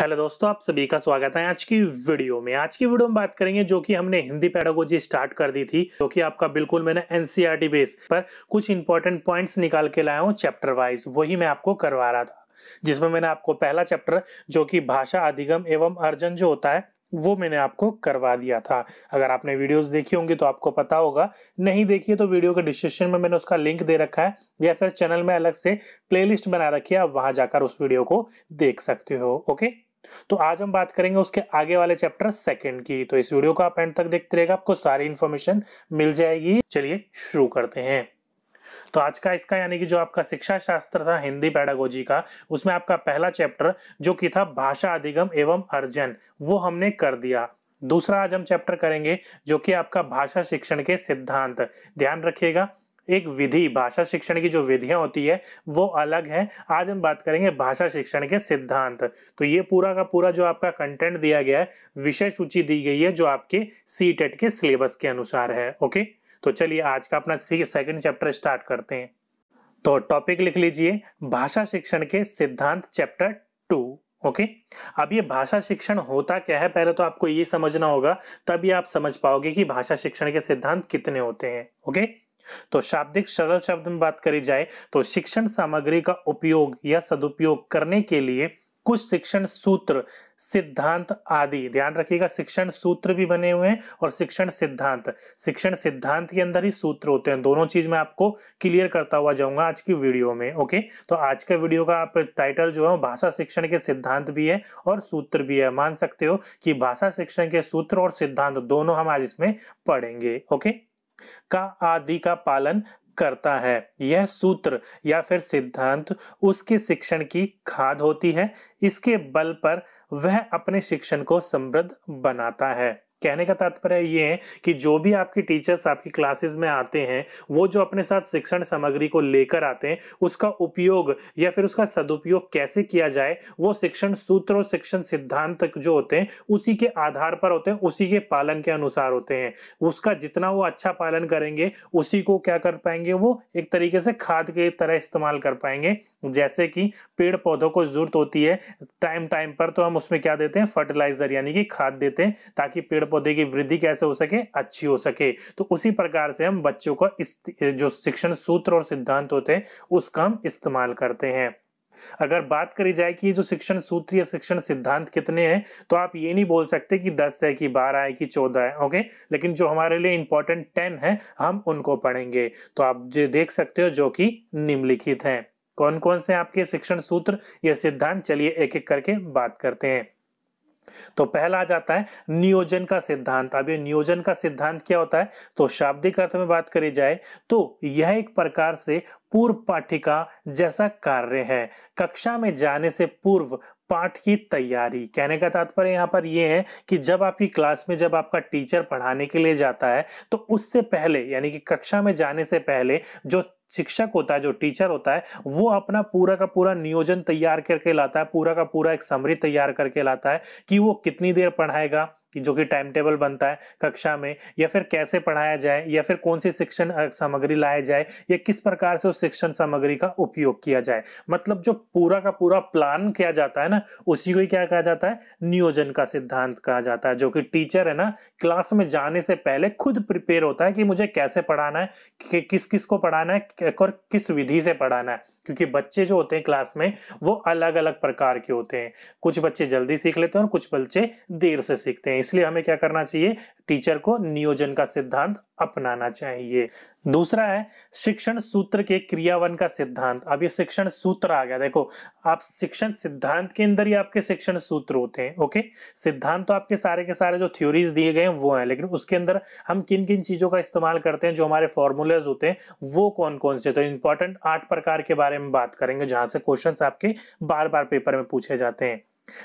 Hello दोस्तों आप सभी का स्वागत है आज की वीडियो में आज की वीडियो में बात करेंगे जो कि हमने हिंदी पैडागोजी स्टार्ट कर दी थी जो कि आपका बिल्कुल मैंने एनसीईआरटी बेस e पर कुछ इंपॉर्टेंट पॉइंट्स निकाल के लाया हूँ चैप्टर वाइज वही मैं आपको करवा रहा था जिसमें मैंने आपको पहला चैप्टर जो कि भाषा अधिगम एवं अर्जन जो होता है वो मैंने आपको करवा दिया था अगर आपने वीडियोस देखी होंगी तो आपको पता होगा नहीं देखी तो वीडियो के डिस्क्रिप्शन में मैंने उसका लिंक दे रखा है या फिर चैनल में अलग से प्लेलिस्ट बना रखी है आप वहां जाकर उस वीडियो को देख सकते हो ओके तो आज हम बात करेंगे उसके आगे वाले चैप्टर सेकंड की तो इस वीडियो को आप एंड तक देखते रहेगा आपको सारी इन्फॉर्मेशन मिल जाएगी चलिए शुरू करते हैं तो आज का इसका यानी कि जो आपका शिक्षा शास्त्र था हिंदी पैडागोजी का उसमें आपका पहला चैप्टर जो कि था भाषा अधिगम एवं अर्जन वो हमने कर दिया दूसरा आज हम चैप्टर करेंगे जो कि आपका भाषा शिक्षण के सिद्धांत ध्यान रखिएगा एक विधि भाषा शिक्षण की जो विधियां होती है वो अलग है आज हम बात करेंगे भाषा शिक्षण के सिद्धांत तो ये पूरा का पूरा जो आपका कंटेंट दिया गया है विषय सूची दी गई है जो आपके सी e के सिलेबस के अनुसार है ओके तो चलिए आज का अपना सेकेंड चैप्टर स्टार्ट करते हैं तो टॉपिक लिख लीजिए भाषा शिक्षण के सिद्धांत चैप्टर टू ओके अब ये भाषा शिक्षण होता क्या है पहले तो आपको ये समझना होगा तभी आप समझ पाओगे कि भाषा शिक्षण के सिद्धांत कितने होते हैं ओके okay? तो शाब्दिक सरल शब्द में बात करी जाए तो शिक्षण सामग्री का उपयोग या सदुपयोग करने के लिए कुछ शिक्षण सूत्र सिद्धांत आदि ध्यान रखिएगा शिक्षण सूत्र भी बने हुए हैं और शिक्षण सिद्धांत शिक्षण सिद्धांत के अंदर ही सूत्र होते हैं दोनों चीज मैं आपको क्लियर करता हुआ जाऊंगा आज की वीडियो में ओके तो आज के वीडियो का आप टाइटल जो है भाषा शिक्षण के सिद्धांत भी है और सूत्र भी है मान सकते हो कि भाषा शिक्षण के सूत्र और सिद्धांत दोनों हम आज इसमें पढ़ेंगे ओके का आदि का पालन करता है यह सूत्र या फिर सिद्धांत उसके शिक्षण की खाद होती है इसके बल पर वह अपने शिक्षण को समृद्ध बनाता है कहने का तात्पर्य ये है कि जो भी आपके टीचर्स आपकी क्लासेस में आते हैं वो जो अपने साथ शिक्षण सामग्री को लेकर आते हैं उसका उपयोग या फिर उसका सदुपयोग कैसे किया जाए वो शिक्षण सूत्र और शिक्षण सिद्धांत जो होते हैं उसी के आधार पर होते हैं उसी के पालन के अनुसार होते हैं उसका जितना वो अच्छा पालन करेंगे उसी को क्या कर पाएंगे वो एक तरीके से खाद के तरह इस्तेमाल कर पाएंगे जैसे कि पेड़ पौधों को जरूरत होती है टाइम टाइम पर तो हम उसमें क्या देते हैं फर्टिलाइजर यानी कि खाद देते हैं ताकि पेड़ पौधे की वृद्धि कैसे हो सके अच्छी हो सके तो उसी प्रकार से हम बच्चों का इस जो शिक्षण सूत्र और सिद्धांत होते हैं उसका हम इस्तेमाल करते हैं अगर बात करी जाए कि जो शिक्षण सूत्र या शिक्षण सिद्धांत कितने हैं तो आप ये नहीं बोल सकते कि दस है कि बारह है कि चौदह है ओके लेकिन जो हमारे लिए इंपॉर्टेंट टेन है हम उनको पढ़ेंगे तो आप जो देख सकते हो जो कि निम्नलिखित हैं कौन कौन से आपके शिक्षण सूत्र या सिद्धांत चलिए एक एक करके बात करते हैं तो पहला आ जाता है नियोजन का सिद्धांत अब ये नियोजन का सिद्धांत क्या होता है तो शाब्दिक अर्थ में बात करी जाए तो यह एक प्रकार से पूर्व पाठिका जैसा कार्य है कक्षा में जाने से पूर्व पाठ की तैयारी कहने का तात्पर्य यहाँ पर यह है कि जब आपकी क्लास में जब आपका टीचर पढ़ाने के लिए जाता है तो उससे पहले यानी कि कक्षा में जाने से पहले जो शिक्षक होता है जो टीचर होता है वो अपना पूरा का पूरा नियोजन तैयार करके लाता है पूरा का पूरा एक समरी तैयार करके लाता है कि वो कितनी देर पढ़ाएगा कि जो कि टाइम टेबल बनता है कक्षा में या फिर कैसे पढ़ाया जाए या फिर कौन सी शिक्षण सामग्री लाया जाए या किस प्रकार से उस शिक्षण सामग्री का उपयोग किया जाए मतलब जो पूरा का पूरा प्लान किया जाता है ना उसी को ही क्या कहा जाता है नियोजन का सिद्धांत कहा जाता है जो कि टीचर है ना क्लास में जाने से पहले खुद प्रिपेयर होता है कि मुझे कैसे पढ़ाना है कि किस किस को पढ़ाना है और किस विधि से पढ़ाना है क्योंकि बच्चे जो होते हैं क्लास में वो अलग अलग प्रकार के होते हैं कुछ बच्चे जल्दी सीख लेते हैं और कुछ बच्चे देर से सीखते हैं इसलिए हमें क्या करना चाहिए टीचर को नियोजन का सिद्धांत अपनाना चाहिए दूसरा है शिक्षण सूत्र के क्रियावन का सिद्धांत अब ये शिक्षण सूत्र आ गया देखो आप शिक्षण सिद्धांत के अंदर ही आपके शिक्षण सूत्र होते हैं ओके सिद्धांत तो आपके सारे के सारे जो थ्योरीज दिए गए हैं वो हैं लेकिन उसके अंदर हम किन किन चीज़ों का इस्तेमाल करते हैं जो हमारे फॉर्मूलेज होते हैं वो कौन कौन से तो इंपॉर्टेंट आठ प्रकार के बारे में बात करेंगे जहां से क्वेश्चन आपके बार बार पेपर में पूछे जाते हैं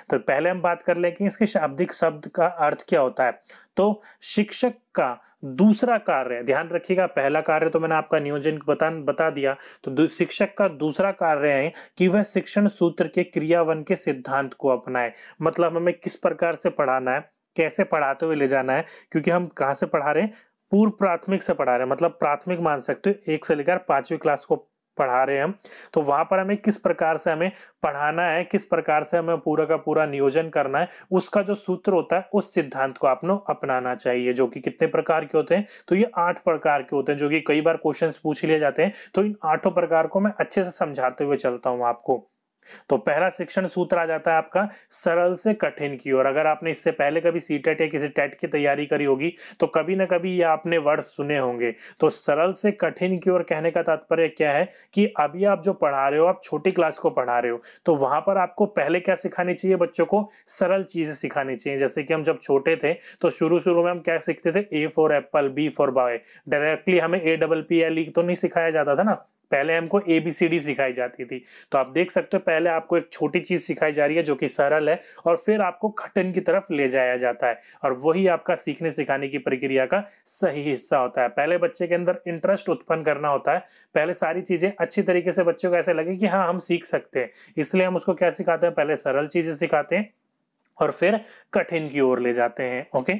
तो पहले हम बात कर ले कि इसके शाब्दिक शब्द का अर्थ क्या होता है तो शिक्षक का दूसरा कार्य ध्यान रखिएगा पहला कार्य तो मैंने आपका नियोजन बता बता दिया तो शिक्षक का दूसरा कार्य है कि वह शिक्षण सूत्र के क्रियावन के सिद्धांत को अपनाए मतलब हमें किस प्रकार से पढ़ाना है कैसे पढ़ाते हुए ले जाना है क्योंकि हम कहाँ से पढ़ा रहे हैं पूर्व प्राथमिक से पढ़ा रहे हैं मतलब प्राथमिक मान सकते हो एक से लेकर पांचवी क्लास को पढ़ा रहे हैं हम तो वहां पर हमें किस प्रकार से हमें पढ़ाना है किस प्रकार से हमें पूरा का पूरा नियोजन करना है उसका जो सूत्र होता है उस सिद्धांत को आपको अपनाना चाहिए जो कि कितने प्रकार के होते हैं तो ये आठ प्रकार के होते हैं जो कि कई बार क्वेश्चन पूछ लिए जाते हैं तो इन आठों प्रकार को मैं अच्छे से समझाते हुए चलता हूँ आपको तो पहला शिक्षण सूत्र आ जाता है आपका सरल से कठिन की ओर अगर आपने इससे पहले कभी सी टेट e या किसी टेट e की तैयारी करी होगी तो कभी ना कभी ये आपने वर्ड सुने होंगे तो सरल से कठिन की ओर कहने का तात्पर्य क्या है कि अभी आप जो पढ़ा रहे हो आप छोटी क्लास को पढ़ा रहे हो तो वहां पर आपको पहले क्या सिखानी चाहिए बच्चों को सरल चीजें सिखानी चाहिए जैसे कि हम जब छोटे थे तो शुरू शुरू में हम क्या सीखते थे A for apple B for boy directly हमें A double P L E तो नहीं सिखाया जाता था ना पहले हमको ए बी सी डी सिखाई जाती थी तो आप देख सकते हो पहले आपको एक छोटी चीज सिखाई जा रही है जो कि सरल है और फिर आपको खटन की तरफ ले जाया जाता है और वही आपका सीखने सिखाने की प्रक्रिया का सही हिस्सा होता है पहले बच्चे के अंदर इंटरेस्ट उत्पन्न करना होता है पहले सारी चीजें अच्छी तरीके से बच्चों को ऐसे लगे कि हाँ हम सीख सकते हैं इसलिए हम उसको क्या सिखाते हैं पहले सरल चीजें सिखाते हैं और फिर कठिन की ओर ले जाते हैं ओके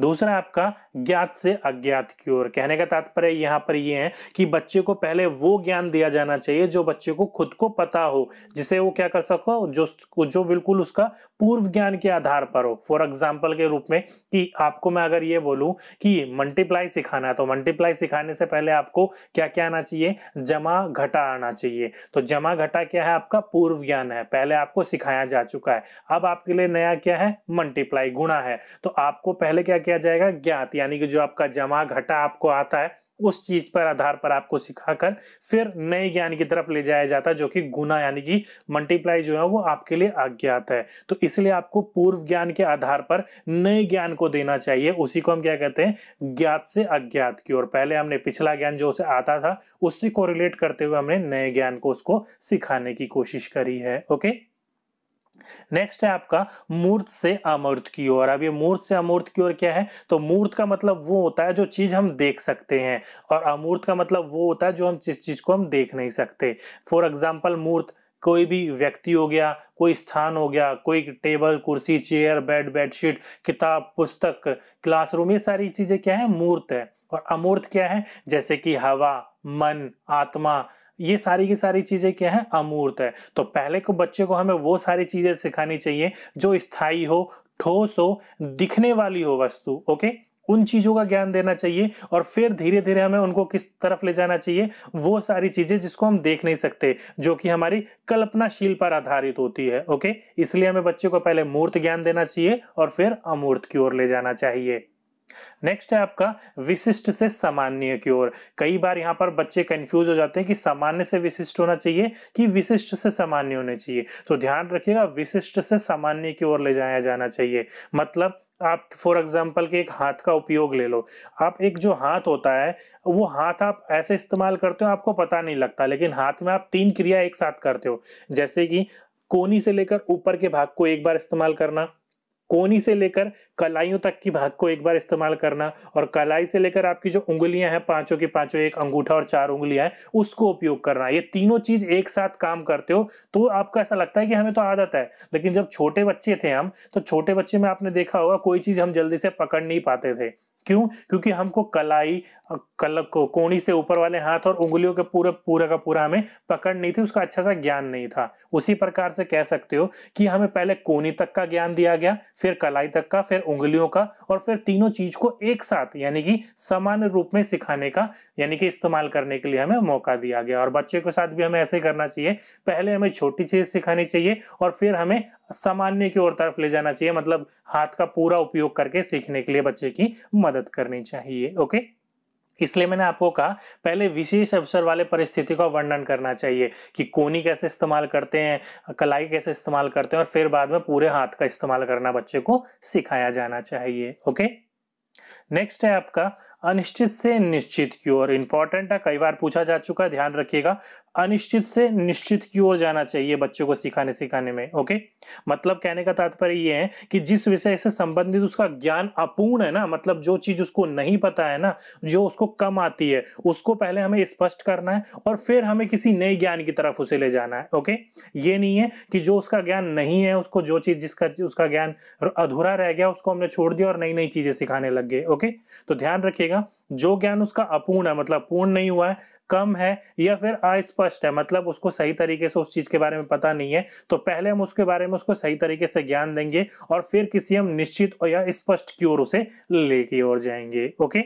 दूसरा आपका ज्ञात से अज्ञात की ओर कहने का तात्पर्य यहां पर यह है कि बच्चे को पहले वो ज्ञान दिया जाना चाहिए जो बच्चे को खुद को पता हो जिसे वो क्या कर सको जो जो बिल्कुल उसका पूर्व ज्ञान के आधार पर हो फॉर एग्जाम्पल के रूप में कि आपको मैं अगर ये बोलूं कि मल्टीप्लाई सिखाना है तो मल्टीप्लाई सिखाने से पहले आपको क्या क्या आना चाहिए जमा घटा आना चाहिए तो जमा घटा क्या है आपका पूर्व ज्ञान है पहले आपको सिखाया जा चुका है अब आपके लिए नया क्या है मल्टीप्लाई गुणा है तो आपको पहले पहले क्या किया जाएगा ज्ञात यानी कि जो आपका जमा घटा आपको आता है उस चीज पर आधार पर आपको सिखाकर फिर नए ज्ञान की तरफ ले जाया जाता है जो कि गुना यानी कि मल्टीप्लाई जो है वो आपके लिए अज्ञात है तो इसलिए आपको पूर्व ज्ञान के आधार पर नए ज्ञान को देना चाहिए उसी को हम क्या कहते हैं ज्ञात से अज्ञात की ओर पहले हमने पिछला ज्ञान जो उसे आता था उससे को करते हुए हमने नए ज्ञान को उसको सिखाने की कोशिश करी है ओके नेक्स्ट है आपका मूर्त से अमूर्त की ओर अब ये मूर्त से अमूर्त की ओर क्या है तो मूर्त का मतलब वो होता है जो चीज हम देख सकते हैं और अमूर्त का मतलब वो होता है जो हम जिस चीज को हम देख नहीं सकते फॉर एग्जाम्पल मूर्त कोई भी व्यक्ति हो गया कोई स्थान हो गया कोई टेबल कुर्सी चेयर बेड बेडशीट किताब पुस्तक क्लासरूम ये सारी चीजें क्या है मूर्त है और अमूर्त क्या है जैसे कि हवा मन आत्मा ये सारी की सारी चीज़ें क्या है अमूर्त है तो पहले को बच्चे को हमें वो सारी चीज़ें सिखानी चाहिए जो स्थाई हो ठोस हो दिखने वाली हो वस्तु ओके उन चीज़ों का ज्ञान देना चाहिए और फिर धीरे धीरे हमें उनको किस तरफ ले जाना चाहिए वो सारी चीज़ें जिसको हम देख नहीं सकते जो कि हमारी कल्पनाशील पर आधारित होती है ओके इसलिए हमें बच्चे को पहले मूर्त ज्ञान देना चाहिए और फिर अमूर्त की ओर ले जाना चाहिए नेक्स्ट है आपका विशिष्ट से सामान्य की ओर कई बार यहाँ पर बच्चे कंफ्यूज हो जाते हैं कि सामान्य से विशिष्ट होना चाहिए कि विशिष्ट से सामान्य होने चाहिए तो ध्यान रखिएगा विशिष्ट से सामान्य की ओर ले जाया जाना चाहिए मतलब आप फॉर एग्जाम्पल के एक हाथ का उपयोग ले लो आप एक जो हाथ होता है वो हाथ आप ऐसे इस्तेमाल करते हो आपको पता नहीं लगता लेकिन हाथ में आप तीन क्रिया एक साथ करते हो जैसे कि कोनी से लेकर ऊपर के भाग को एक बार इस्तेमाल करना कोनी से लेकर कलाइयों तक की भाग को एक बार इस्तेमाल करना और कलाई से लेकर आपकी जो उंगलियां हैं पांचों की पांचों एक अंगूठा और चार उंगलियां हैं उसको उपयोग करना ये तीनों चीज एक साथ काम करते हो तो आपको ऐसा लगता है कि हमें तो आदत है लेकिन जब छोटे बच्चे थे हम तो छोटे बच्चे में आपने देखा होगा कोई चीज हम जल्दी से पकड़ नहीं पाते थे क्यों क्योंकि हमको कलाई कल को कोणी से ऊपर वाले हाथ और उंगलियों के पूरे पूरा का पूरा हमें पकड़ नहीं थी उसका अच्छा सा ज्ञान नहीं था उसी प्रकार से कह सकते हो कि हमें पहले कोनी तक का ज्ञान दिया गया फिर कलाई तक का फिर उंगलियों का और फिर तीनों चीज को एक साथ यानी कि समान रूप में सिखाने का यानी कि इस्तेमाल करने के लिए हमें मौका दिया गया और बच्चे के साथ भी हमें ऐसे करना चाहिए पहले हमें छोटी चीज सिखानी चाहिए और फिर हमें सामान्य की ओर तरफ ले जाना चाहिए मतलब हाथ का पूरा उपयोग करके सीखने के लिए बच्चे की मदद करनी चाहिए ओके इसलिए मैंने आपको कहा पहले विशेष अवसर वाले परिस्थिति का वर्णन करना चाहिए कि कोनी कैसे इस्तेमाल करते हैं कलाई कैसे इस्तेमाल करते हैं और फिर बाद में पूरे हाथ का इस्तेमाल करना बच्चे को सिखाया जाना चाहिए ओके नेक्स्ट है आपका अनिश्चित से निश्चित की ओर इंपॉर्टेंट है कई बार पूछा जा चुका है ध्यान रखिएगा अनिश्चित से निश्चित की ओर जाना चाहिए बच्चों को सिखाने सिखाने में ओके मतलब कहने का तात्पर्य यह है कि जिस विषय से संबंधित उसका ज्ञान अपूर्ण है ना मतलब जो चीज उसको नहीं पता है ना जो उसको कम आती है उसको पहले हमें स्पष्ट करना है और फिर हमें किसी नए ज्ञान की तरफ उसे ले जाना है ओके ये नहीं है कि जो उसका ज्ञान नहीं है उसको जो चीज जिसका उसका ज्ञान अधूरा रह गया उसको हमने छोड़ दिया और नई नई चीजें सिखाने लग गए ओके तो ध्यान रखिएगा जो ज्ञान उसका अपूर्ण है मतलब पूर्ण नहीं हुआ है कम है या फिर अस्पष्ट है मतलब उसको सही तरीके से उस चीज़ के बारे में पता नहीं है तो पहले हम उसके बारे में उसको सही तरीके से ज्ञान देंगे और फिर किसी हम निश्चित और या स्पष्ट की ओर उसे लेके ओर जाएंगे ओके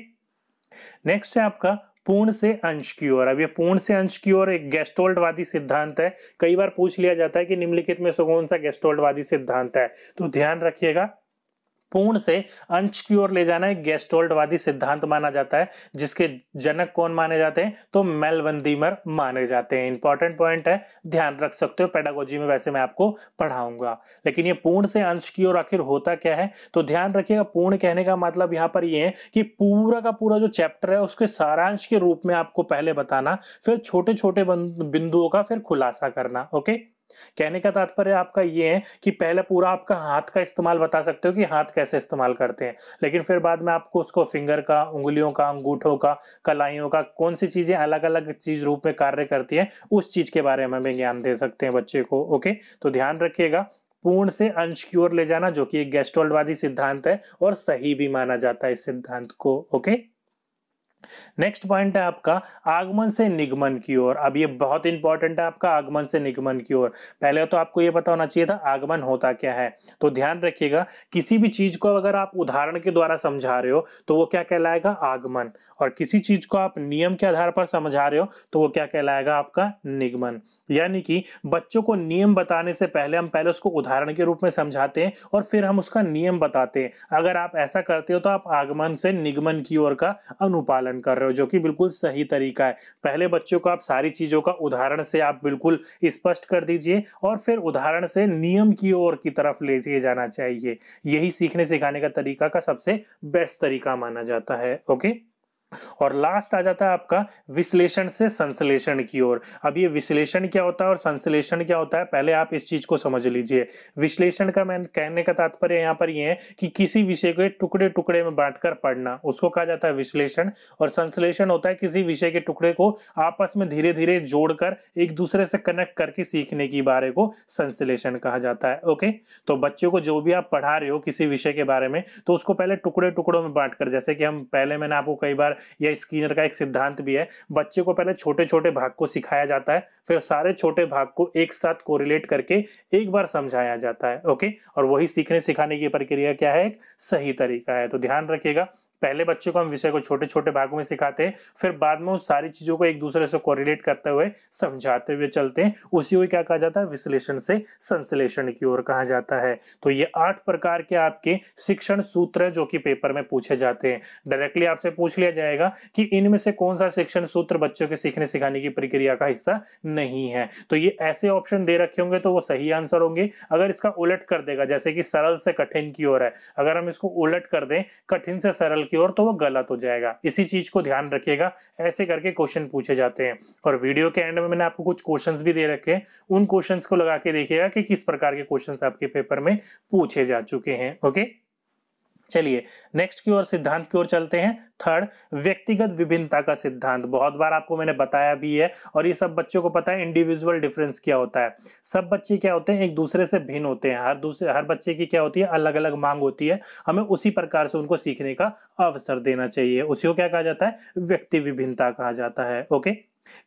नेक्स्ट है आपका पूर्ण से अंश की ओर अब ये पूर्ण से अंश की ओर एक गेस्टोल्टवादी सिद्धांत है कई बार पूछ लिया जाता है कि निम्नलिखित में से कौन सा गेस्टोल्टवादी सिद्धांत है तो ध्यान रखिएगा पूर्ण से अंश की ओर ले जाना है गेस्टोल्टवादी सिद्धांत माना जाता है जिसके जनक कौन माने जाते हैं तो मेलवंदीमर माने जाते हैं इंपॉर्टेंट पॉइंट है ध्यान रख सकते हो पेडागोजी में वैसे मैं आपको पढ़ाऊंगा लेकिन ये पूर्ण से अंश की ओर आखिर होता क्या है तो ध्यान रखिएगा पूर्ण कहने का मतलब यहां पर यह है कि पूरा का पूरा जो चैप्टर है उसके सारांश के रूप में आपको पहले बताना फिर छोटे छोटे बिंदुओं का फिर खुलासा करना ओके कहने का तात्पर्य आपका ये है कि पहले पूरा आपका हाथ का इस्तेमाल बता सकते हो कि हाथ कैसे इस्तेमाल करते हैं लेकिन फिर बाद में आपको उसको फिंगर का उंगलियों का अंगूठों का कलाइयों का कौन सी चीज़ें अलग अलग चीज़ रूप में कार्य करती है उस चीज़ के बारे में हमें ज्ञान दे सकते हैं बच्चे को ओके तो ध्यान रखिएगा पूर्ण से अंश की ओर ले जाना जो कि एक गैस्ट्रोलवादी सिद्धांत है और सही भी माना जाता है इस सिद्धांत को ओके नेक्स्ट पॉइंट है आपका आगमन से निगमन की ओर अब ये बहुत इंपॉर्टेंट है आपका आगमन से निगमन की ओर पहले तो आपको ये पता होना चाहिए था आगमन होता क्या है तो ध्यान रखिएगा किसी भी चीज को अगर आप उदाहरण के द्वारा समझा रहे हो तो वो क्या कहलाएगा आगमन और किसी चीज को आप नियम के आधार पर समझा रहे हो तो वो क्या कहलाएगा आपका निगमन यानी कि बच्चों को नियम बताने से पहले हम पहले उसको उदाहरण के रूप में समझाते हैं और फिर हम उसका नियम बताते हैं अगर आप ऐसा करते हो तो आप आगमन से निगमन की ओर का अनुपालन पालन कर रहे हो जो कि बिल्कुल सही तरीका है पहले बच्चों को आप सारी चीज़ों का उदाहरण से आप बिल्कुल स्पष्ट कर दीजिए और फिर उदाहरण से नियम की ओर की तरफ ले जाना चाहिए यही सीखने सिखाने का तरीका का सबसे बेस्ट तरीका माना जाता है ओके और लास्ट आ जाता है आपका विश्लेषण से संश्लेषण की ओर अब ये विश्लेषण क्या होता है और संश्लेषण क्या होता है पहले आप इस चीज को समझ लीजिए विश्लेषण का मैं कहने का तात्पर्य यहां पर यह है कि किसी विषय को टुकड़े टुकड़े में बांटकर पढ़ना उसको कहा जाता है विश्लेषण और संश्लेषण होता है किसी विषय के टुकड़े को आपस में धीरे धीरे जोड़कर एक दूसरे से कनेक्ट करके सीखने की बारे को संश्लेषण कहा जाता है ओके तो बच्चों को जो भी आप पढ़ा रहे हो किसी विषय के बारे में तो उसको पहले टुकड़े टुकड़ों में बांटकर जैसे कि हम पहले मैंने आपको कई बार या स्किनर का एक सिद्धांत भी है बच्चे को पहले छोटे छोटे भाग को सिखाया जाता है फिर सारे छोटे भाग को एक साथ कोरिलेट करके एक बार समझाया जाता है ओके और वही सीखने सिखाने की प्रक्रिया क्या है एक सही तरीका है तो ध्यान रखिएगा पहले बच्चे को हम विषय को छोटे छोटे भागों में सिखाते हैं फिर बाद में उस सारी चीज़ों को एक दूसरे से कोरिलेट करते हुए समझाते हुए चलते हैं उसी को क्या कहा जाता है विश्लेषण से संश्लेषण की ओर कहा जाता है तो ये आठ प्रकार के आपके शिक्षण सूत्र जो कि पेपर में पूछे जाते हैं डायरेक्टली आपसे पूछ लिया जाएगा कि इनमें से कौन सा शिक्षण सूत्र बच्चों के सीखने सिखाने की प्रक्रिया का हिस्सा नहीं है तो ये ऐसे ऑप्शन दे रखे होंगे तो वो सही आंसर होंगे अगर इसका उलट कर देगा जैसे कि सरल से कठिन की ओर है अगर हम इसको उलट कर दें कठिन से सरल की ओर तो वो गलत हो जाएगा इसी चीज को ध्यान रखिएगा ऐसे करके क्वेश्चन पूछे जाते हैं और वीडियो के एंड में मैंने आपको कुछ क्वेश्चंस भी दे रखे हैं उन क्वेश्चंस को लगा के देखिएगा कि किस प्रकार के क्वेश्चंस आपके पेपर में पूछे जा चुके हैं ओके चलिए नेक्स्ट की ओर सिद्धांत की ओर चलते हैं थर्ड व्यक्तिगत विभिन्नता का सिद्धांत बहुत बार आपको मैंने बताया भी है और ये सब बच्चों को पता है इंडिविजुअल डिफरेंस क्या होता है सब बच्चे क्या होते हैं एक दूसरे से भिन्न होते हैं हर दूसरे हर बच्चे की क्या होती है अलग अलग मांग होती है हमें उसी प्रकार से उनको सीखने का अवसर देना चाहिए उसी को क्या कहा जाता है व्यक्ति विभिन्नता कहा जाता है ओके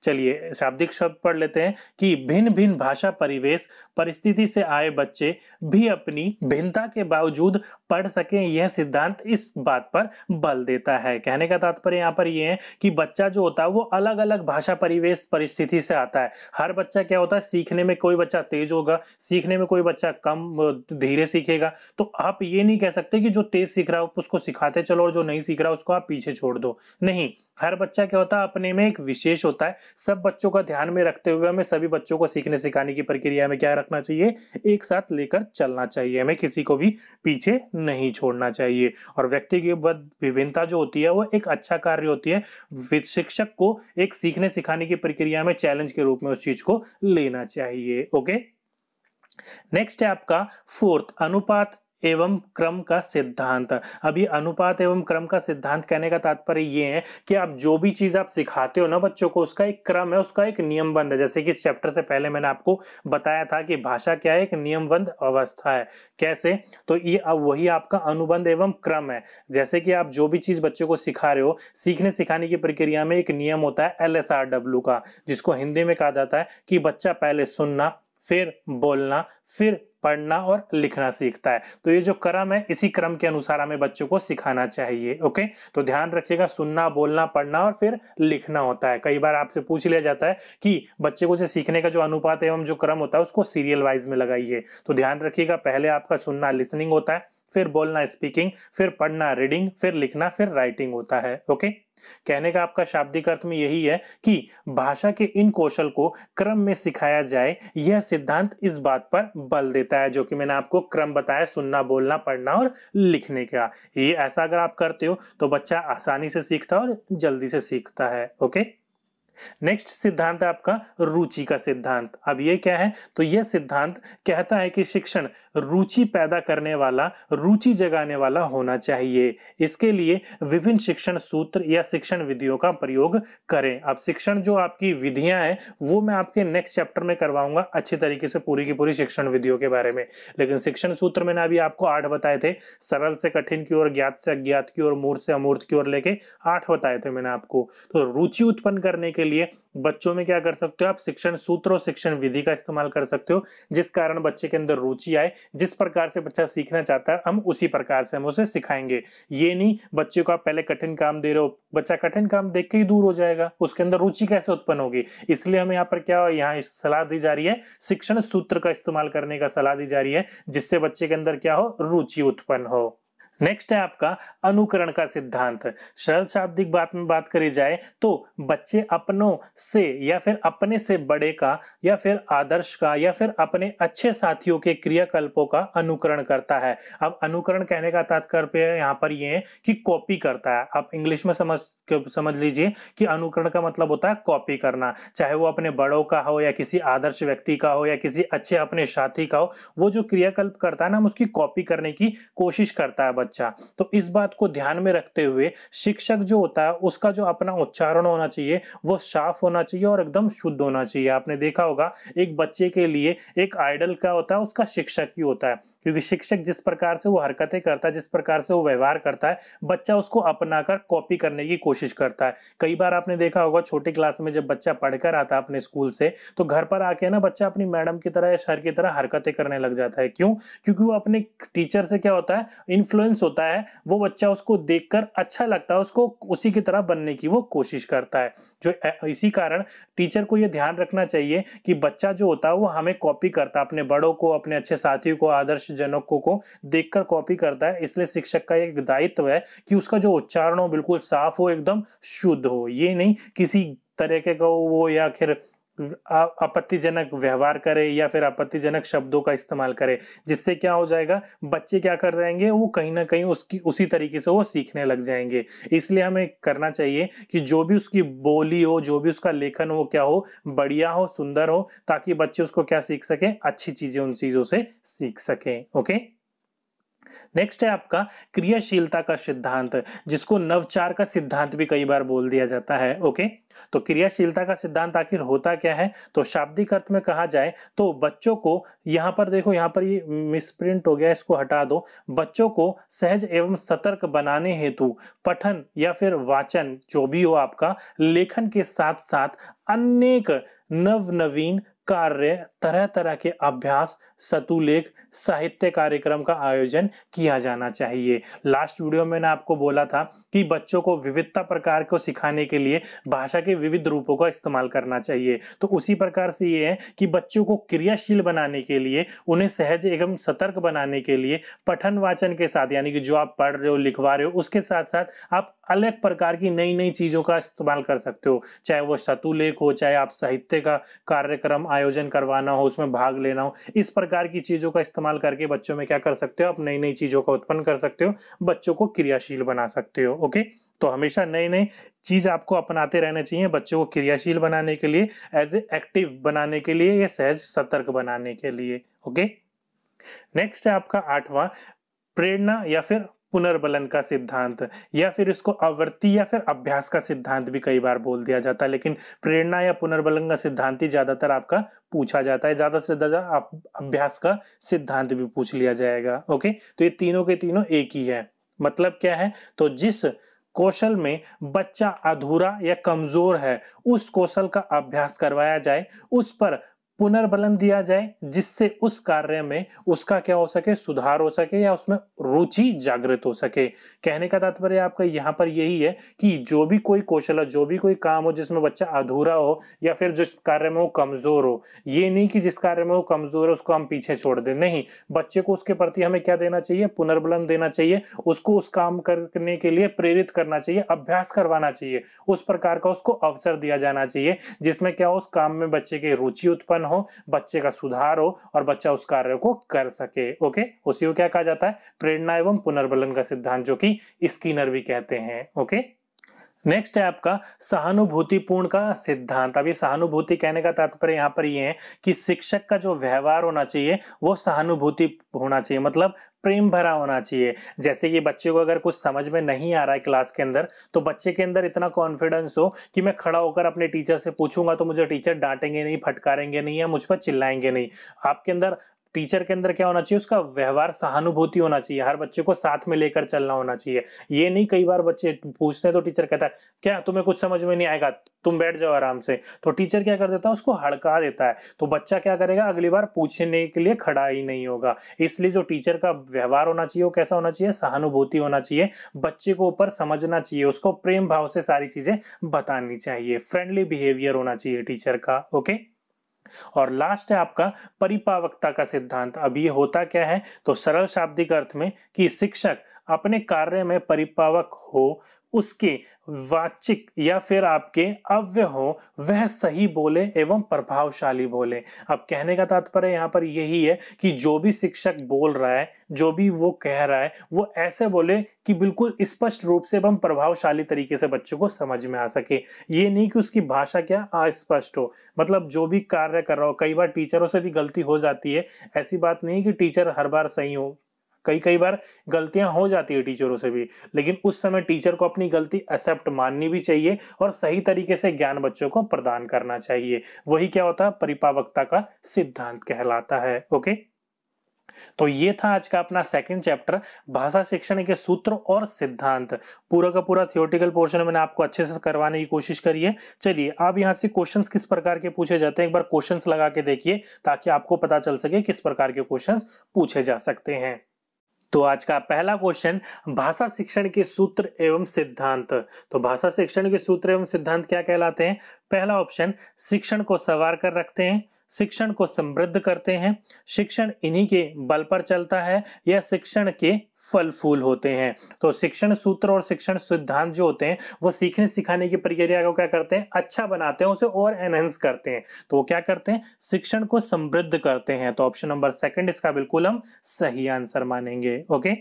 चलिए शाब्दिक शब्द पढ़ लेते हैं कि भिन्न भिन्न भाषा परिवेश परिस्थिति से आए बच्चे भी अपनी भिन्नता के बावजूद पढ़ सके यह सिद्धांत इस बात पर बल देता है कहने का तात्पर्य यहाँ पर यह है कि बच्चा जो होता है वो अलग अलग भाषा परिवेश परिस्थिति से आता है हर बच्चा क्या होता है सीखने में कोई बच्चा तेज होगा सीखने में कोई बच्चा कम धीरे सीखेगा तो आप ये नहीं कह सकते कि जो तेज सीख रहा हो उसको सिखाते चलो और जो नहीं सीख रहा उसको आप पीछे छोड़ दो नहीं हर बच्चा क्या होता है अपने में एक विशेष होता है है सब बच्चों का ध्यान में रखते हुए हमें सभी बच्चों को सीखने सिखाने की प्रक्रिया में क्या रखना चाहिए एक साथ लेकर चलना चाहिए हमें किसी को भी पीछे नहीं छोड़ना चाहिए और व्यक्तिगत विभिन्नता जो होती है वो एक अच्छा कार्य होती है शिक्षक को एक सीखने सिखाने की प्रक्रिया में चैलेंज के रूप में उस चीज को लेना चाहिए ओके नेक्स्ट है आपका फोर्थ अनुपात एवं क्रम का सिद्धांत अभी अनुपात एवं क्रम का सिद्धांत कहने का तात्पर्य ये है कि आप जो भी चीज आप सिखाते हो ना बच्चों को उसका एक क्रम है उसका एक नियमबंध है जैसे कि इस चैप्टर से पहले मैंने आपको बताया था कि भाषा क्या है एक नियमबंध अवस्था है कैसे तो ये अब वही आपका अनुबंध एवं क्रम है जैसे कि आप जो भी चीज बच्चों को सिखा रहे हो सीखने सिखाने की प्रक्रिया में एक नियम होता है एल का जिसको हिंदी में कहा जाता है कि बच्चा पहले सुनना फिर बोलना फिर पढ़ना और लिखना सीखता है तो ये जो क्रम है इसी क्रम के अनुसार हमें बच्चों को सिखाना चाहिए ओके तो ध्यान रखिएगा सुनना बोलना पढ़ना और फिर लिखना होता है कई बार आपसे पूछ लिया जाता है कि बच्चे को से सीखने का जो अनुपात एवं जो क्रम होता है उसको सीरियल वाइज में लगाइए तो ध्यान रखिएगा पहले आपका सुनना लिसनिंग होता है फिर बोलना स्पीकिंग फिर पढ़ना रीडिंग फिर लिखना फिर राइटिंग होता है ओके कहने का आपका शाब्दिक अर्थ में यही है कि भाषा के इन कौशल को क्रम में सिखाया जाए यह सिद्धांत इस बात पर बल देता है जो कि मैंने आपको क्रम बताया सुनना बोलना पढ़ना और लिखने का ये ऐसा अगर आप करते हो तो बच्चा आसानी से सीखता है और जल्दी से सीखता है ओके नेक्स्ट सिद्धांत है आपका रुचि का सिद्धांत अब ये क्या है तो यह सिद्धांत कहता है कि शिक्षण रुचि पैदा करने वाला रुचि जगाने वाला होना चाहिए इसके लिए विभिन्न शिक्षण सूत्र या शिक्षण विधियों का प्रयोग करें अब शिक्षण जो आपकी विधियां हैं वो मैं आपके नेक्स्ट चैप्टर में करवाऊंगा अच्छे तरीके से पूरी की पूरी शिक्षण विधियों के बारे में लेकिन शिक्षण सूत्र मैंने अभी आपको आठ बताए थे सरल से कठिन की ओर ज्ञात से अज्ञात की ओर मूर्त से अमूर्त की ओर लेके आठ बताए थे मैंने आपको तो रुचि उत्पन्न करने के लिए बच्चों में क्या कर सकते हो आप शिक्षण सूत्र और शिक्षण विधि का इस्तेमाल कर सकते हो जिस कारण बच्चे के अंदर रुचि आए जिस प्रकार से बच्चा सीखना चाहता है हम उसी प्रकार से हम उसे सिखाएंगे ये नहीं बच्चे को आप पहले कठिन काम दे रहे हो बच्चा कठिन काम देख के ही दूर हो जाएगा उसके अंदर रुचि कैसे उत्पन्न होगी इसलिए हमें यहाँ पर क्या यहाँ सलाह दी जा रही है शिक्षण सूत्र का इस्तेमाल करने का सलाह दी जा रही है जिससे बच्चे के अंदर क्या हो रुचि उत्पन्न हो नेक्स्ट है आपका अनुकरण का सिद्धांत सरल शाब्दिक बात में बात करी जाए तो बच्चे अपनों से या फिर अपने से बड़े का या फिर आदर्श का या फिर अपने अच्छे साथियों के क्रियाकल्पों का अनुकरण करता है अब अनुकरण कहने का तात्पर्य यहाँ पर ये है कि कॉपी करता है आप इंग्लिश में समझ समझ लीजिए कि अनुकरण का मतलब होता है कॉपी करना चाहे वो अपने बड़ों का हो या किसी आदर्श व्यक्ति का हो या किसी अच्छे अपने साथी का हो वो जो क्रियाकल्प करता है ना हम उसकी कॉपी करने की कोशिश करता है बच्चा तो इस बात को ध्यान में रखते हुए शिक्षक जो होता है उसका जो अपना उच्चारण होना चाहिए वो साफ होना चाहिए और एकदम शुद्ध होना चाहिए आपने देखा होगा एक बच्चे के लिए एक आइडल का होता है उसका शिक्षक ही होता है क्योंकि शिक्षक जिस प्रकार से वो हरकतें करता है जिस प्रकार से वो व्यवहार करता है बच्चा उसको अपना कर कॉपी करने की कोशिश करता है कई बार आपने देखा होगा छोटे क्लास में जब बच्चा पढ़कर आता है अपने स्कूल से तो घर पर आके ना बच्चा अपनी मैडम की तरह या सर की तरह हरकतें करने लग जाता है क्यों क्योंकि वो अपने टीचर से क्या होता है इन्फ्लुएंस पेरेंट्स होता है वो बच्चा उसको देखकर अच्छा लगता है उसको उसी की तरह बनने की वो कोशिश करता है जो इसी कारण टीचर को ये ध्यान रखना चाहिए कि बच्चा जो होता है वो हमें कॉपी करता है अपने बड़ों को अपने अच्छे साथियों को आदर्श जनों को, को देखकर कॉपी करता है इसलिए शिक्षक का एक दायित्व है कि उसका जो उच्चारण हो बिल्कुल साफ हो एकदम शुद्ध हो ये नहीं किसी तरीके का वो या फिर आपत्तिजनक व्यवहार करे या फिर आपत्तिजनक शब्दों का इस्तेमाल करे जिससे क्या हो जाएगा बच्चे क्या कर जाएंगे वो कहीं ना कहीं उसकी उसी तरीके से वो सीखने लग जाएंगे इसलिए हमें करना चाहिए कि जो भी उसकी बोली हो जो भी उसका लेखन हो क्या हो बढ़िया हो सुंदर हो ताकि बच्चे उसको क्या सीख सकें अच्छी चीज़ें उन चीज़ों से सीख सकें ओके नेक्स्ट है आपका क्रियाशीलता का सिद्धांत जिसको नवचार का सिद्धांत भी कई बार बोल दिया जाता है ओके तो क्रियाशीलता का सिद्धांत आखिर होता क्या है तो शाब्दिक अर्थ में कहा जाए तो बच्चों को यहां पर देखो यहां पर ये मिसप्रिंट हो गया इसको हटा दो बच्चों को सहज एवं सतर्क बनाने हेतु पठन या फिर वाचन जो भी हो आपका लेखन के साथ साथ अनेक नव नवीन कार्य तरह तरह के अभ्यास सतुलेख साहित्य कार्यक्रम का आयोजन किया जाना चाहिए लास्ट वीडियो में मैंने आपको बोला था कि बच्चों को विविधता प्रकार को सिखाने के लिए भाषा के विविध रूपों का इस्तेमाल करना चाहिए तो उसी प्रकार से ये है कि बच्चों को क्रियाशील बनाने के लिए उन्हें सहज एवं सतर्क बनाने के लिए पठन वाचन के साथ यानी कि जो आप पढ़ रहे हो लिखवा रहे हो उसके साथ साथ आप अलग प्रकार की नई नई चीज़ों का इस्तेमाल कर सकते हो चाहे वो शतुलेख हो चाहे आप साहित्य का कार्यक्रम आयोजन करवाना हो उसमें भाग लेना हो इस प्रकार प्रकार की चीज़ों का इस्तेमाल करके बच्चों में क्या कर सकते हो आप नई नई चीज़ों का उत्पन्न कर सकते हो बच्चों को क्रियाशील बना सकते हो ओके तो हमेशा नई नई चीज़ आपको अपनाते रहना चाहिए बच्चों को क्रियाशील बनाने के लिए एज ए एक्टिव बनाने के लिए या सहज सतर्क बनाने के लिए ओके नेक्स्ट है आपका आठवां प्रेरणा या फिर पुनर्बलन का सिद्धांत या फिर इसको आवृत्ति या फिर अभ्यास का सिद्धांत भी कई बार बोल दिया जाता है लेकिन प्रेरणा या पुनर्बलन का सिद्धांत ही ज्यादातर आपका पूछा जाता है ज्यादा से ज्यादा अभ्यास का सिद्धांत भी पूछ लिया जाएगा ओके तो ये तीनों के तीनों एक ही है मतलब क्या है तो जिस कौशल में बच्चा अधूरा या कमजोर है उस कौशल का अभ्यास करवाया जाए उस पर पुनर्बलन दिया जाए जिससे उस कार्य में उसका क्या हो सके सुधार हो सके या उसमें रुचि जागृत हो सके कहने का तात्पर्य आपका यहाँ पर यही है कि जो भी कोई कौशल जो भी कोई काम हो जिसमें बच्चा अधूरा हो या फिर जिस कार्य में वो कमजोर हो ये नहीं कि जिस कार्य में वो कमजोर है उसको हम पीछे छोड़ दें नहीं बच्चे को उसके प्रति हमें क्या देना चाहिए पुनर्बलन देना चाहिए उसको उस काम करने के लिए प्रेरित करना चाहिए अभ्यास करवाना चाहिए उस प्रकार का उसको अवसर दिया जाना चाहिए जिसमें क्या उस काम में बच्चे की रुचि उत्पन्न हो बच्चे का सुधार हो और बच्चा उस कार्य को कर सके ओके उसी को क्या कहा जाता है प्रेरणा एवं पुनर्बलन का सिद्धांत जो कि स्कीनर भी कहते हैं ओके नेक्स्ट है आपका सहानुभूतिपूर्ण का सिद्धांत अभी सहानुभूति कहने का तात्पर्य यहाँ पर ये है कि शिक्षक का जो व्यवहार होना चाहिए वो सहानुभूति होना चाहिए मतलब प्रेम भरा होना चाहिए जैसे कि बच्चे को अगर कुछ समझ में नहीं आ रहा है क्लास के अंदर तो बच्चे के अंदर इतना कॉन्फिडेंस हो कि मैं खड़ा होकर अपने टीचर से पूछूंगा तो मुझे टीचर डांटेंगे नहीं फटकारेंगे नहीं या मुझ पर चिल्लाएंगे नहीं आपके अंदर टीचर के अंदर क्या होना चाहिए उसका व्यवहार सहानुभूति होना चाहिए हर बच्चे को साथ में लेकर चलना होना चाहिए ये नहीं कई बार बच्चे पूछते हैं तो टीचर कहता है क्या तुम्हें कुछ समझ में नहीं आएगा तुम बैठ जाओ आराम से तो टीचर क्या कर देता है उसको हड़का देता है तो बच्चा क्या करेगा अगली बार पूछने के लिए खड़ा ही नहीं होगा इसलिए जो टीचर का व्यवहार होना चाहिए वो कैसा होना चाहिए सहानुभूति होना चाहिए बच्चे को ऊपर समझना चाहिए उसको प्रेम भाव से सारी चीजें बतानी चाहिए फ्रेंडली बिहेवियर होना चाहिए टीचर का ओके और लास्ट है आपका परिपावकता का सिद्धांत अब ये होता क्या है तो सरल शाब्दिक अर्थ में कि शिक्षक अपने कार्य में परिपावक हो उसके वाचिक या फिर आपके अव्य हो वह सही बोले एवं प्रभावशाली बोले अब कहने का तात्पर्य यहाँ पर यही है कि जो भी शिक्षक बोल रहा है जो भी वो कह रहा है वो ऐसे बोले कि बिल्कुल स्पष्ट रूप से एवं प्रभावशाली तरीके से बच्चों को समझ में आ सके ये नहीं कि उसकी भाषा क्या अस्पष्ट हो मतलब जो भी कार्य कर रहा हो कई बार टीचरों से भी गलती हो जाती है ऐसी बात नहीं कि टीचर हर बार सही हो कई कई बार गलतियां हो जाती है टीचरों से भी लेकिन उस समय टीचर को अपनी गलती एक्सेप्ट माननी भी चाहिए और सही तरीके से ज्ञान बच्चों को प्रदान करना चाहिए वही क्या होता है परिपावकता का सिद्धांत कहलाता है ओके तो ये था आज का अपना सेकंड चैप्टर भाषा शिक्षण के सूत्र और सिद्धांत पूरा का पूरा थियोटिकल पोर्शन मैंने आपको अच्छे से करवाने की कोशिश करी है चलिए आप यहाँ से क्वेश्चंस किस प्रकार के पूछे जाते हैं एक बार क्वेश्चंस लगा के देखिए ताकि आपको पता चल सके किस प्रकार के क्वेश्चंस पूछे जा सकते हैं तो आज का पहला क्वेश्चन भाषा शिक्षण के सूत्र एवं सिद्धांत तो भाषा शिक्षण के सूत्र एवं सिद्धांत क्या कहलाते हैं पहला ऑप्शन शिक्षण को सवार कर रखते हैं शिक्षण को समृद्ध करते हैं शिक्षण इन्हीं के बल पर चलता है या शिक्षण के फल फूल होते हैं तो शिक्षण सूत्र और शिक्षण सिद्धांत जो होते हैं वो सीखने सिखाने की प्रक्रिया को क्या करते हैं अच्छा बनाते हैं उसे और एनहेंस करते हैं तो वो क्या करते हैं शिक्षण को समृद्ध करते हैं तो ऑप्शन नंबर सेकंड इसका बिल्कुल हम सही आंसर मानेंगे ओके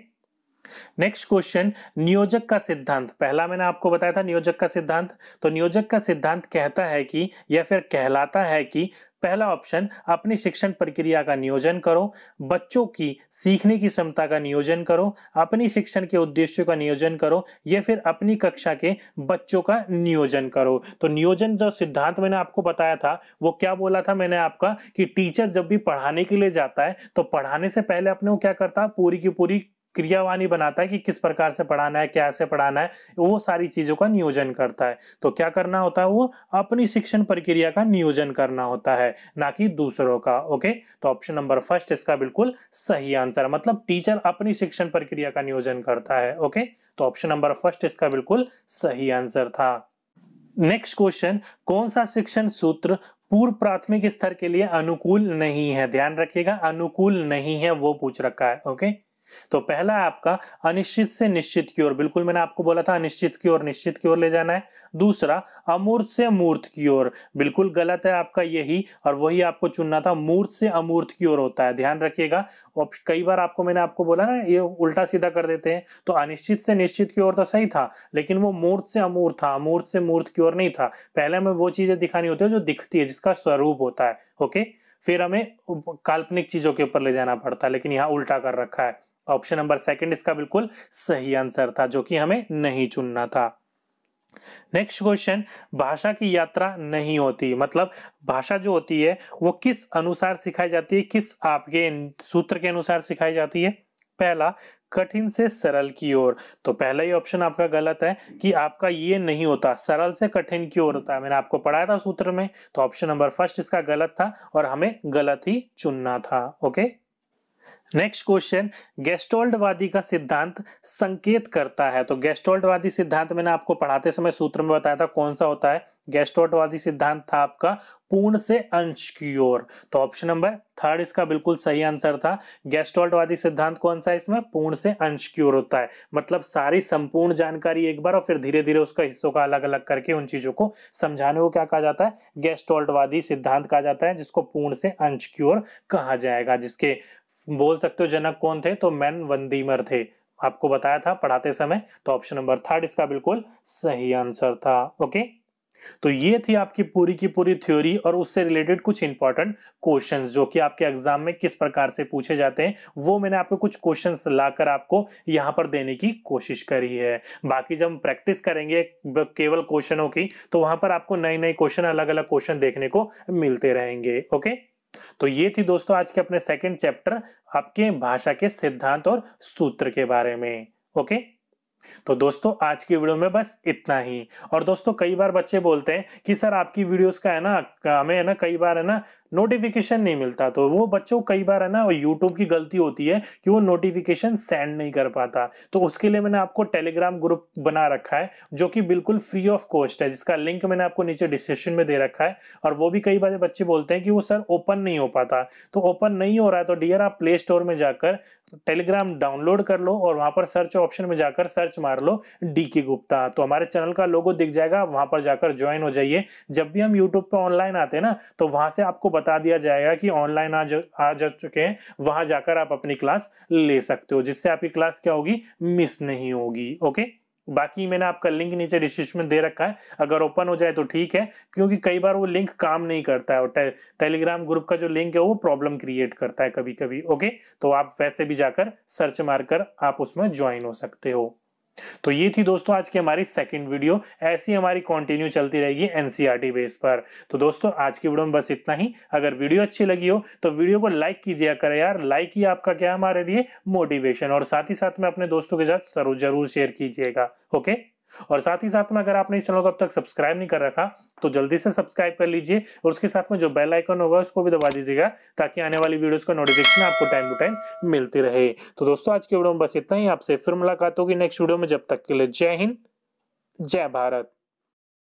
नेक्स्ट क्वेश्चन नियोजक का सिद्धांत पहला मैंने आपको बताया था नियोजक का सिद्धांत तो नियोजक का सिद्धांत कहता है कि या फिर कहलाता है कि पहला ऑप्शन अपनी शिक्षण प्रक्रिया का नियोजन करो बच्चों की सीखने की क्षमता का नियोजन करो अपनी शिक्षण के उद्देश्यों का नियोजन करो या फिर अपनी कक्षा के बच्चों का नियोजन करो तो नियोजन जो सिद्धांत मैंने आपको बताया था वो क्या बोला था मैंने आपका कि टीचर जब भी पढ़ाने के लिए जाता है तो पढ़ाने से पहले अपने वो क्या करता है पूरी की पूरी क्रियावानी बनाता है कि किस प्रकार से पढ़ाना है कैसे पढ़ाना है वो सारी चीजों का नियोजन करता है तो क्या करना होता है वो अपनी शिक्षण प्रक्रिया का नियोजन करना होता है ना कि दूसरों का ओके तो ऑप्शन नंबर फर्स्ट इसका बिल्कुल सही आंसर मतलब टीचर अपनी शिक्षण प्रक्रिया का नियोजन करता है ओके तो ऑप्शन नंबर फर्स्ट इसका बिल्कुल सही आंसर था नेक्स्ट क्वेश्चन कौन सा शिक्षण सूत्र पूर्व प्राथमिक स्तर के लिए अनुकूल नहीं है ध्यान रखिएगा अनुकूल नहीं है वो पूछ रखा है ओके okay? तो पहला आपका अनिश्चित से निश्चित की ओर बिल्कुल मैंने आपको बोला था अनिश्चित की ओर निश्चित की ओर ले जाना है दूसरा अमूर्त से मूर्त की ओर बिल्कुल गलत है आपका यही और वही आपको चुनना था मूर्त से अमूर्त की ओर होता है ध्यान रखिएगा कई बार आपको मैंने आपको बोला ना ये उल्टा सीधा कर देते हैं तो अनिश्चित से निश्चित की ओर तो सही था लेकिन वो मूर्त से अमूर्त था अमूर्त से मूर्त की ओर नहीं था पहले हमें वो चीजें दिखानी होती है जो दिखती है जिसका स्वरूप होता है ओके फिर हमें काल्पनिक चीजों के ऊपर ले जाना पड़ता है लेकिन यहाँ उल्टा कर रखा है ऑप्शन नंबर सेकंड इसका बिल्कुल सही आंसर था जो कि हमें नहीं चुनना था नेक्स्ट क्वेश्चन भाषा की यात्रा नहीं होती मतलब भाषा जो होती है वो किस अनुसार सिखाई जाती है किस आपके सूत्र के अनुसार सिखाई जाती है पहला कठिन से सरल की ओर तो पहला ही ऑप्शन आपका गलत है कि आपका ये नहीं होता सरल से कठिन की ओर होता है मैंने आपको पढ़ाया था सूत्र में तो ऑप्शन नंबर फर्स्ट इसका गलत था और हमें गलत ही चुनना था ओके okay? नेक्स्ट क्वेश्चन गेस्टोल्डवादी का सिद्धांत संकेत करता है तो गेस्टोल्डवादी सिद्धांत मैंने आपको पढ़ाते समय सूत्र में बताया था कौन सा होता है गेस्टोल्डवादी सिद्धांत था आपका पूर्ण से अंश की ओर तो ऑप्शन नंबर थर्ड इसका बिल्कुल सही आंसर था गैस्टोल्टवादी सिद्धांत कौन सा है इसमें पूर्ण से अंश की ओर होता है मतलब सारी संपूर्ण जानकारी एक बार और फिर धीरे धीरे उसका हिस्सों का अलग अलग करके उन चीजों को समझाने को क्या कहा जाता है गैस्टोल्टवादी सिद्धांत कहा जाता है जिसको पूर्ण से अंश की ओर कहा जाएगा जिसके बोल सकते हो जनक कौन थे तो मैन वंदीमर थे आपको बताया था पढ़ाते समय तो ऑप्शन नंबर थर्ड इसका बिल्कुल सही आंसर था ओके तो ये थी आपकी पूरी की पूरी थ्योरी और उससे रिलेटेड कुछ इंपॉर्टेंट क्वेश्चन जो कि आपके एग्जाम में किस प्रकार से पूछे जाते हैं वो मैंने आपको कुछ क्वेश्चन लाकर आपको यहाँ पर देने की कोशिश करी है बाकी जब हम प्रैक्टिस करेंगे केवल क्वेश्चनों की तो वहां पर आपको नए नए क्वेश्चन अलग अलग क्वेश्चन देखने को मिलते रहेंगे ओके तो ये थी दोस्तों आज के अपने सेकंड चैप्टर आपके भाषा के सिद्धांत और सूत्र के बारे में ओके तो दोस्तों आज की वीडियो में बस इतना ही और दोस्तों कई बार बच्चे बोलते हैं कि सर आपकी वीडियोस का है ना हमें है ना कई बार है ना नोटिफिकेशन नहीं मिलता तो वो बच्चों कई बार है ना यूट्यूब की गलती होती है कि वो नोटिफिकेशन सेंड नहीं कर पाता तो उसके लिए मैंने आपको टेलीग्राम ग्रुप बना रखा है जो कि बिल्कुल फ्री ऑफ कॉस्ट है जिसका लिंक मैंने आपको नीचे डिस्क्रिप्शन में दे रखा है और वो भी कई बार बच्चे बोलते हैं कि वो सर ओपन नहीं हो पाता तो ओपन नहीं हो रहा है तो डियर आप प्ले स्टोर में जाकर टेलीग्राम डाउनलोड कर लो और वहां पर सर्च ऑप्शन में जाकर सर्च मार लो डी के गुप्ता तो हमारे चैनल का लोगो दिख जाएगा वहां पर जाकर ज्वाइन हो जाइए जब भी हम यूट्यूब पे ऑनलाइन आते हैं ना तो वहां से आपको बता दिया जाएगा कि ऑनलाइन आ जा आ जा चुके हैं वहां जाकर आप अपनी क्लास ले सकते हो जिससे आपकी क्लास क्या होगी मिस नहीं होगी ओके बाकी मैंने आपका लिंक नीचे डिस्क्रिप्शन में दे रखा है अगर ओपन हो जाए तो ठीक है क्योंकि कई बार वो लिंक काम नहीं करता है और टे, टेलीग्राम ग्रुप का जो लिंक है वो प्रॉब्लम क्रिएट करता है कभी कभी ओके तो आप वैसे भी जाकर सर्च मारकर आप उसमें ज्वाइन हो सकते हो तो ये थी दोस्तों आज की हमारी सेकंड वीडियो ऐसी हमारी कंटिन्यू चलती रहेगी एनसीईआरटी बेस e पर तो दोस्तों आज की वीडियो में बस इतना ही अगर वीडियो अच्छी लगी हो तो वीडियो को लाइक कीजिए करें यार लाइक ही आपका क्या हमारे लिए मोटिवेशन और साथ ही साथ में अपने दोस्तों के साथ जरूर शेयर कीजिएगा ओके और साथ ही साथ में अगर आपने इस चैनल को अब तक सब्सक्राइब नहीं कर रखा तो जल्दी से सब्सक्राइब कर लीजिए और उसके साथ में जो बेल आइकन होगा उसको भी दबा दीजिएगा ताकि आने वाली वीडियोस का नोटिफिकेशन आपको टाइम टू टाइम मिलती रहे तो दोस्तों आज के वीडियो में बस इतना ही आपसे फिर मुलाकात होगी नेक्स्ट वीडियो में जब तक के लिए जय हिंद जय भारत